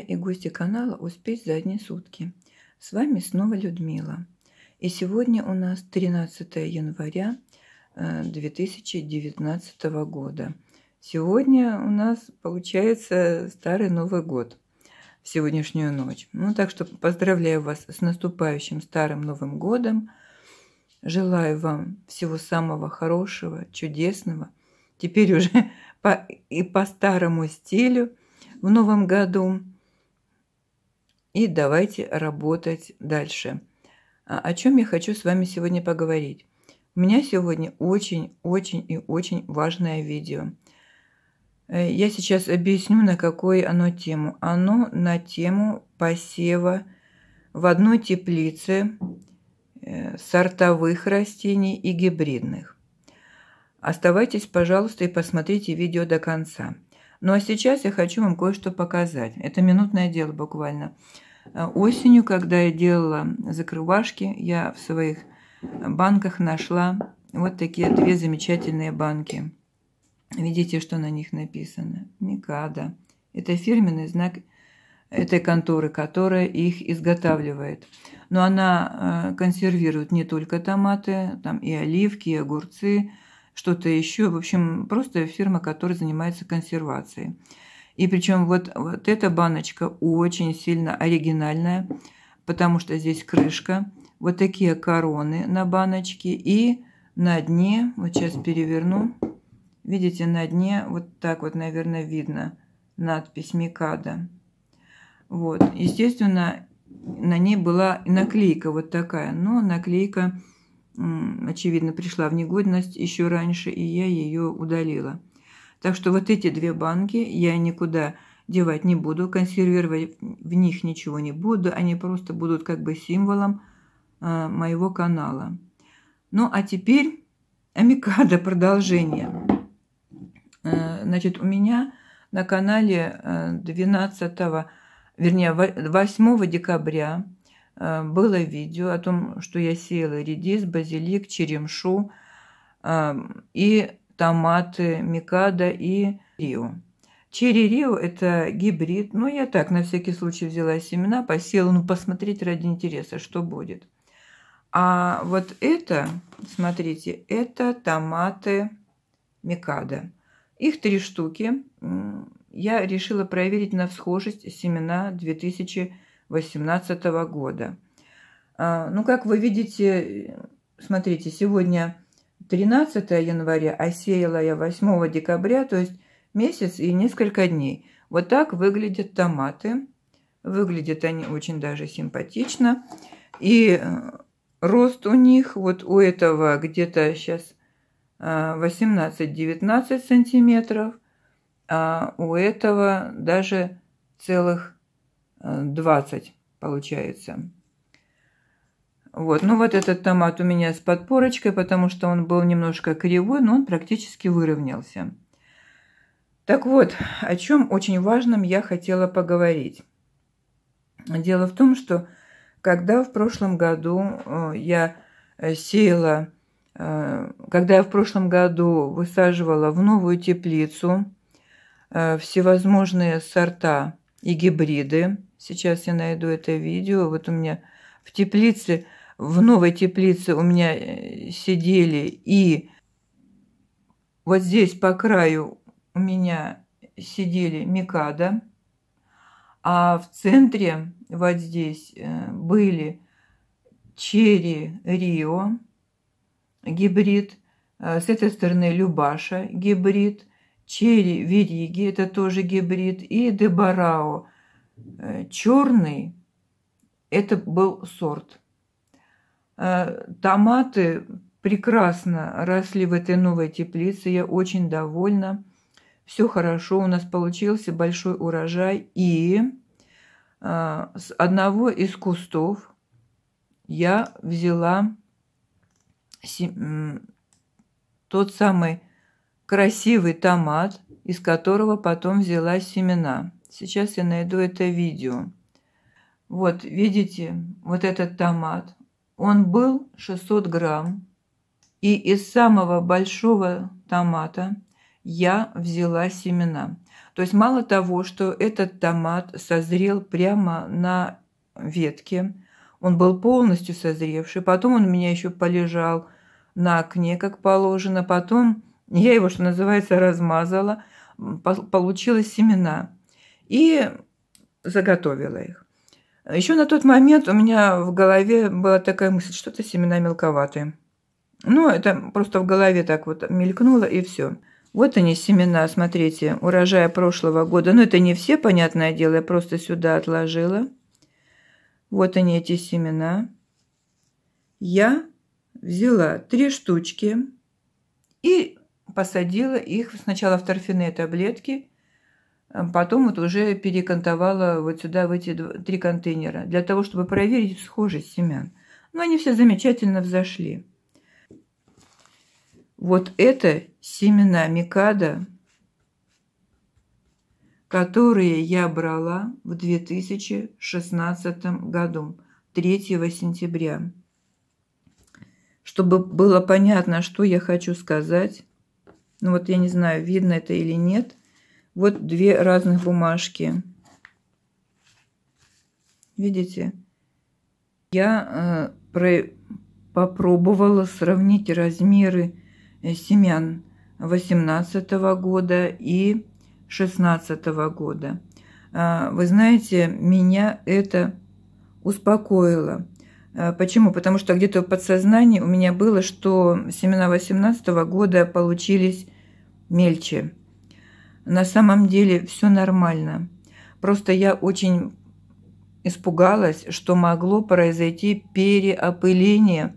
и гости канала «Успеть за одни сутки». С вами снова Людмила. И сегодня у нас 13 января 2019 э, года. Сегодня у нас получается Старый Новый год в сегодняшнюю ночь. Ну так что поздравляю вас с наступающим Старым Новым годом. Желаю вам всего самого хорошего, чудесного. Теперь уже по, и по старому стилю в новом году – и давайте работать дальше. А, о чем я хочу с вами сегодня поговорить? У меня сегодня очень-очень и очень важное видео. Э, я сейчас объясню, на какую оно тему. Оно на тему посева в одной теплице э, сортовых растений и гибридных. Оставайтесь, пожалуйста, и посмотрите видео до конца – ну а сейчас я хочу вам кое-что показать. Это минутное дело буквально. Э, осенью, когда я делала закрывашки, я в своих банках нашла вот такие две замечательные банки. Видите, что на них написано? Микада. Это фирменный знак этой конторы, которая их изготавливает. Но она э, консервирует не только томаты, там и оливки, и огурцы, что-то еще. В общем, просто фирма, которая занимается консервацией. И причем вот, вот эта баночка очень сильно оригинальная, потому что здесь крышка, вот такие короны на баночке и на дне, вот сейчас переверну, видите, на дне вот так вот, наверное, видно надпись Микада. Вот, естественно, на ней была наклейка вот такая, но наклейка очевидно, пришла в негодность еще раньше, и я ее удалила. Так что вот эти две банки я никуда девать не буду, консервировать в них ничего не буду, они просто будут как бы символом э, моего канала. Ну а теперь амикада, продолжение. Э, значит, у меня на канале 12, э, вернее, 8 декабря Э, было видео о том, что я сеяла редис, базилик, черемшу э, и томаты микада и рио. Черри рио – это гибрид, но ну, я так на всякий случай взяла семена, посела, ну посмотреть ради интереса, что будет. А вот это, смотрите, это томаты микада. Их три штуки. Я решила проверить на всхожесть семена 2000 2018 года. А, ну, как вы видите, смотрите, сегодня 13 января, а сеяла я 8 декабря, то есть месяц и несколько дней. Вот так выглядят томаты. Выглядят они очень даже симпатично. И э, рост у них вот у этого где-то сейчас 18-19 э, сантиметров, а у этого даже целых 20 э, получается. Вот, ну вот этот томат у меня с подпорочкой, потому что он был немножко кривой, но он практически выровнялся. Так вот, о чем очень важном я хотела поговорить. Дело в том, что когда в прошлом году э, я сеяла, э, когда я в прошлом году высаживала в новую теплицу всевозможные сорта и гибриды. Сейчас я найду это видео. Вот у меня в теплице, в новой теплице у меня э, сидели и вот здесь по краю у меня сидели микада, а в центре вот здесь э, были черри рио гибрид, э, с этой стороны Любаша гибрид, Черри вериги, это тоже гибрид, и дебарао. Э, черный, это был сорт. Э, томаты прекрасно росли в этой новой теплице, я очень довольна. Все хорошо, у нас получился большой урожай. И э, с одного из кустов я взяла тот самый красивый томат, из которого потом взяла семена. Сейчас я найду это видео. Вот, видите, вот этот томат. Он был 600 грамм. И из самого большого томата я взяла семена. То есть мало того, что этот томат созрел прямо на ветке, он был полностью созревший, потом он у меня еще полежал на окне, как положено, потом я его, что называется, размазала, получила семена и заготовила их. Еще на тот момент у меня в голове была такая мысль, что-то семена мелковатые. Ну, это просто в голове так вот мелькнуло и все. Вот они семена, смотрите, урожая прошлого года. Ну, это не все, понятное дело, я просто сюда отложила. Вот они, эти семена. Я взяла три штучки и посадила их сначала в торфяные таблетки, а потом вот уже перекантовала вот сюда в эти три контейнера, для того, чтобы проверить схожесть семян. Но они все замечательно взошли. Вот это семена микада, которые я брала в 2016 году, 3 сентября. Чтобы было понятно, что я хочу сказать, ну вот я не знаю, видно это или нет. Вот две разных бумажки. Видите? Я э, про... попробовала сравнить размеры э, семян 18 го года и 16 го года. А, вы знаете, меня это успокоило. А, почему? Потому что где-то в подсознании у меня было, что семена 18 го года получились мельче. На самом деле все нормально. Просто я очень испугалась, что могло произойти переопыление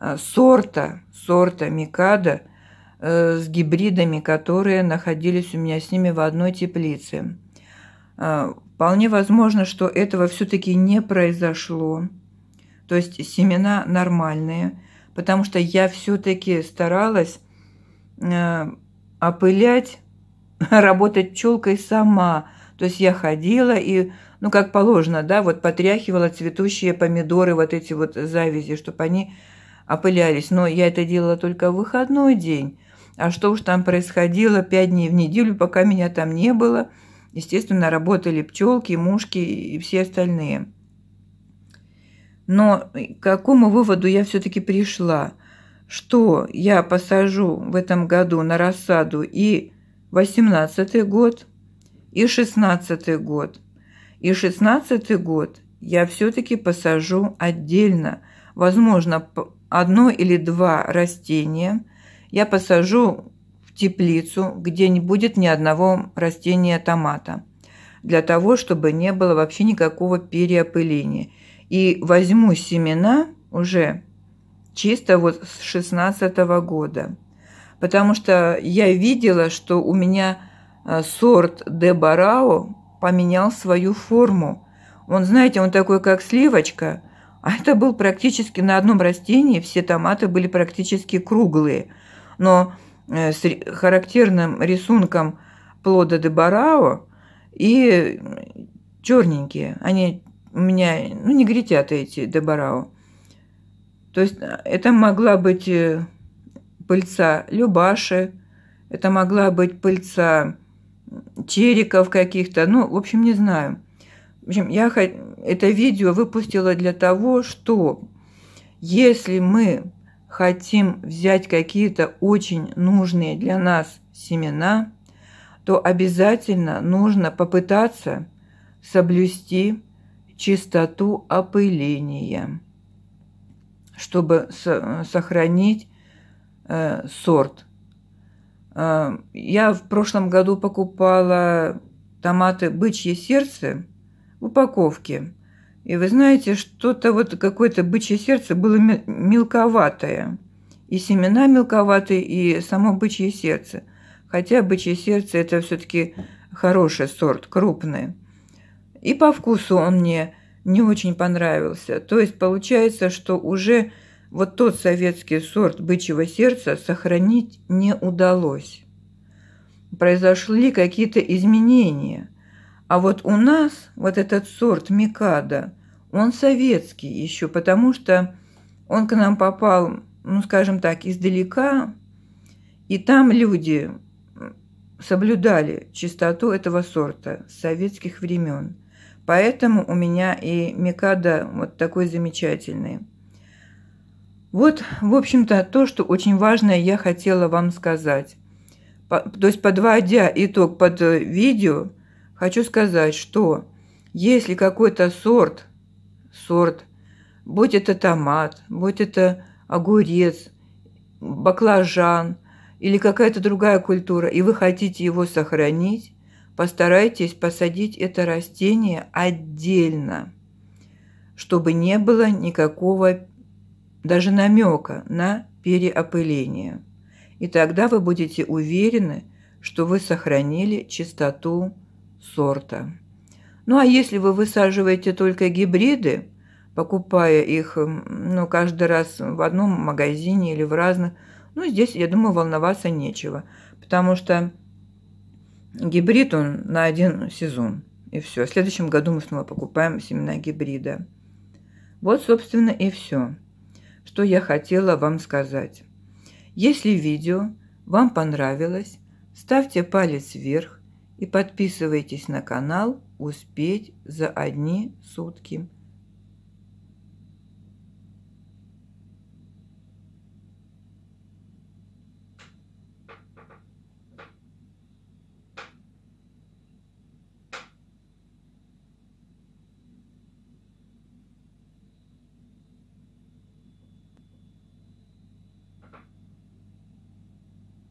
э, сорта, сорта микада э, с гибридами, которые находились у меня с ними в одной теплице. Э, вполне возможно, что этого все-таки не произошло. То есть семена нормальные, потому что я все-таки старалась опылять, работать пчелкой сама. То есть я ходила и, ну, как положено, да, вот потряхивала цветущие помидоры, вот эти вот завязи, чтобы они опылялись. Но я это делала только в выходной день. А что уж там происходило пять дней в неделю, пока меня там не было. Естественно, работали пчелки, мушки и все остальные. Но к какому выводу я все-таки пришла – что я посажу в этом году на рассаду и 18 год, и 16 год. И 16 год я все-таки посажу отдельно. Возможно, одно или два растения я посажу в теплицу, где не будет ни одного растения томата, для того, чтобы не было вообще никакого переопыления. И возьму семена уже чисто вот с 16 года. Потому что я видела, что у меня э, сорт де Барао поменял свою форму. Он, знаете, он такой, как сливочка, а это был практически на одном растении, все томаты были практически круглые. Но э, с характерным рисунком плода де Барао и черненькие. Они у меня, ну, не негритята эти де Барао. То есть э, это могла быть э, пыльца Любаши, это могла быть пыльца Чериков каких-то, ну, в общем, не знаю. В общем, я это видео выпустила для того, что если мы хотим взять какие-то очень нужные для нас семена, то обязательно нужно попытаться соблюсти чистоту опыления чтобы сохранить э, сорт. Э, я в прошлом году покупала томаты «Бычье сердце» в упаковке. И вы знаете, что-то вот какое-то бычье сердце было мелковатое. И семена мелковатые, и само бычье сердце. Хотя бычье сердце – это все-таки хороший сорт, крупный. И по вкусу он мне не очень понравился. То есть получается, что уже вот тот советский сорт бычьего сердца сохранить не удалось. Произошли какие-то изменения. А вот у нас вот этот сорт Микада, он советский еще, потому что он к нам попал, ну скажем так, издалека, и там люди соблюдали чистоту этого сорта с советских времен – Поэтому у меня и Микада вот такой замечательный. Вот, в общем-то, то, что очень важное я хотела вам сказать. По, то есть, подводя итог под э, видео, хочу сказать, что если какой-то сорт, сорт, будь это томат, будь это огурец, баклажан или какая-то другая культура, и вы хотите его сохранить, постарайтесь посадить это растение отдельно, чтобы не было никакого даже намека на переопыление. И тогда вы будете уверены, что вы сохранили чистоту сорта. Ну а если вы высаживаете только гибриды, покупая их ну, каждый раз в одном магазине или в разных, ну здесь, я думаю, волноваться нечего, потому что Гибрид он на один сезон. И все. В следующем году мы снова покупаем семена гибрида. Вот, собственно, и все, что я хотела вам сказать. Если видео вам понравилось, ставьте палец вверх и подписывайтесь на канал «Успеть за одни сутки».